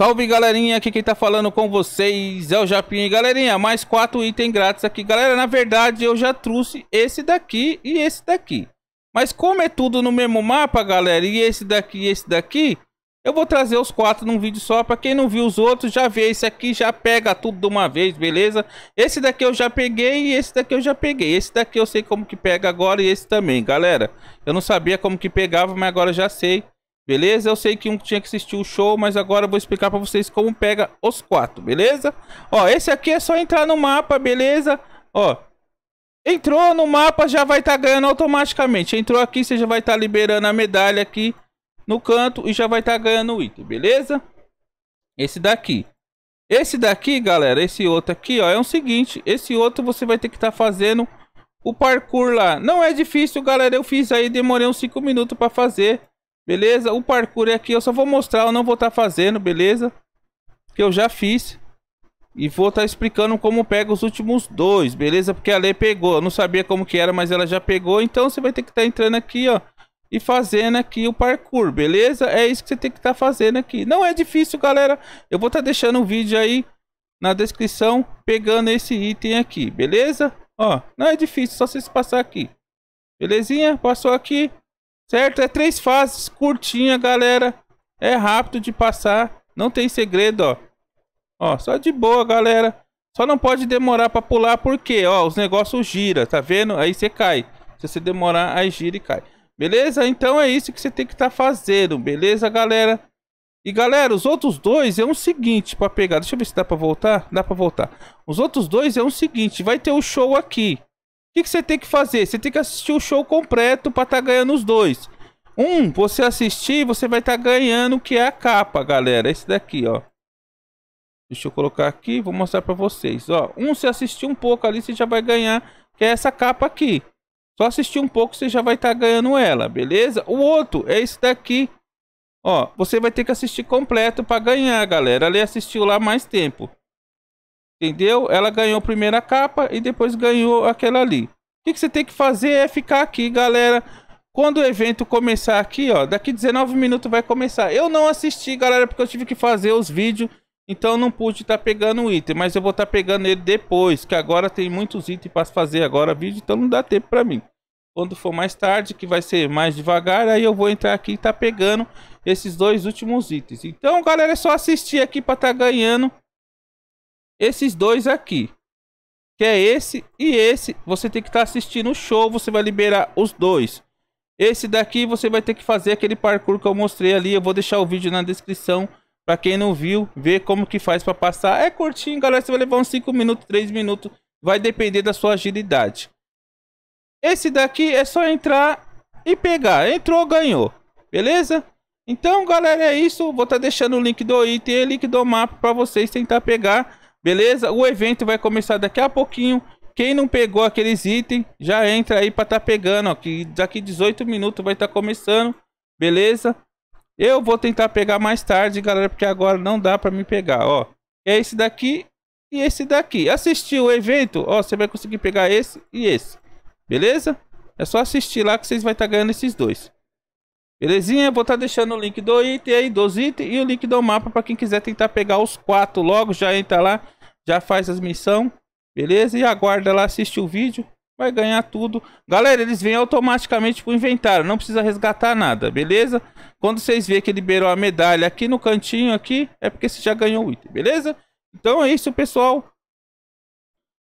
Salve galerinha, aqui quem tá falando com vocês é o Japinha. Galerinha, mais quatro itens grátis aqui. Galera, na verdade eu já trouxe esse daqui e esse daqui. Mas como é tudo no mesmo mapa, galera, e esse daqui e esse daqui, eu vou trazer os quatro num vídeo só. Pra quem não viu os outros, já vê esse aqui, já pega tudo de uma vez, beleza? Esse daqui eu já peguei e esse daqui eu já peguei. Esse daqui eu sei como que pega agora e esse também, galera. Eu não sabia como que pegava, mas agora já sei. Beleza? Eu sei que um tinha que assistir o show, mas agora eu vou explicar pra vocês como pega os quatro, beleza? Ó, esse aqui é só entrar no mapa, beleza? Ó, entrou no mapa, já vai estar tá ganhando automaticamente. Entrou aqui, você já vai estar tá liberando a medalha aqui no canto e já vai estar tá ganhando o item, beleza? Esse daqui. Esse daqui, galera, esse outro aqui, ó, é o seguinte. Esse outro você vai ter que estar tá fazendo o parkour lá. Não é difícil, galera. Eu fiz aí, demorei uns 5 minutos pra fazer. Beleza? O parkour é aqui eu só vou mostrar, eu não vou estar tá fazendo, beleza? Que eu já fiz. E vou estar tá explicando como pega os últimos dois, beleza? Porque a lei pegou, eu não sabia como que era, mas ela já pegou. Então você vai ter que estar tá entrando aqui, ó. E fazendo aqui o parkour, beleza? É isso que você tem que estar tá fazendo aqui. Não é difícil, galera. Eu vou estar tá deixando um vídeo aí na descrição pegando esse item aqui, beleza? Ó, não é difícil, só vocês passar aqui. Belezinha? Passou aqui. Certo? É três fases, curtinha, galera. É rápido de passar, não tem segredo, ó. Ó, só de boa, galera. Só não pode demorar para pular porque, ó, os negócios gira, tá vendo? Aí você cai. Se você demorar, aí gira e cai. Beleza? Então é isso que você tem que estar tá fazendo, beleza, galera? E galera, os outros dois é um seguinte para pegar. Deixa eu ver se dá para voltar. Dá para voltar. Os outros dois é um seguinte, vai ter o um show aqui que, que você tem que fazer? Você tem que assistir o show completo para estar tá ganhando os dois. Um, você assistir, você vai estar tá ganhando que é a capa, galera. Esse daqui, ó. Deixa eu colocar aqui, vou mostrar para vocês, ó. Um, se assistir um pouco ali, você já vai ganhar, que é essa capa aqui. Só assistir um pouco, você já vai estar tá ganhando ela, beleza? O outro é esse daqui, ó. Você vai ter que assistir completo para ganhar, galera. Ali assistiu lá mais tempo. Entendeu? Ela ganhou a primeira capa e depois ganhou aquela ali. O que você tem que fazer é ficar aqui, galera. Quando o evento começar aqui, ó, daqui 19 minutos vai começar. Eu não assisti, galera, porque eu tive que fazer os vídeos. Então não pude estar tá pegando o item, mas eu vou estar tá pegando ele depois, que agora tem muitos itens para fazer agora vídeo, então não dá tempo para mim. Quando for mais tarde, que vai ser mais devagar, aí eu vou entrar aqui e tá pegando esses dois últimos itens. Então, galera, é só assistir aqui para estar tá ganhando esses dois aqui que é esse e esse. Você tem que estar tá assistindo o show, você vai liberar os dois. Esse daqui você vai ter que fazer aquele parkour que eu mostrei ali. Eu vou deixar o vídeo na descrição para quem não viu, ver como que faz para passar. É curtinho, galera, você vai levar uns 5 minutos, 3 minutos, vai depender da sua agilidade. Esse daqui é só entrar e pegar. Entrou, ganhou. Beleza? Então, galera, é isso. Vou estar tá deixando o link do item e o link do mapa para vocês tentar pegar Beleza? O evento vai começar daqui a pouquinho. Quem não pegou aqueles itens, já entra aí pra tá pegando, ó. Que daqui 18 minutos vai tá começando. Beleza? Eu vou tentar pegar mais tarde, galera, porque agora não dá pra me pegar, ó. É esse daqui e esse daqui. Assistir o evento, ó, você vai conseguir pegar esse e esse. Beleza? É só assistir lá que vocês vão estar tá ganhando esses dois. Belezinha? Vou estar tá deixando o link do item aí, dos itens e o link do mapa para quem quiser tentar pegar os quatro logo. Já entra lá já faz as missões, beleza? E aguarda lá, assiste o vídeo, vai ganhar tudo. Galera, eles vêm automaticamente pro inventário, não precisa resgatar nada, beleza? Quando vocês verem que liberou a medalha aqui no cantinho aqui, é porque você já ganhou o item, beleza? Então é isso, pessoal.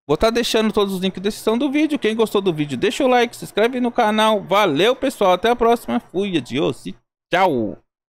Vou estar tá deixando todos os links na descrição do vídeo. Quem gostou do vídeo, deixa o like, se inscreve no canal. Valeu, pessoal. Até a próxima. Fui, adiós e tchau.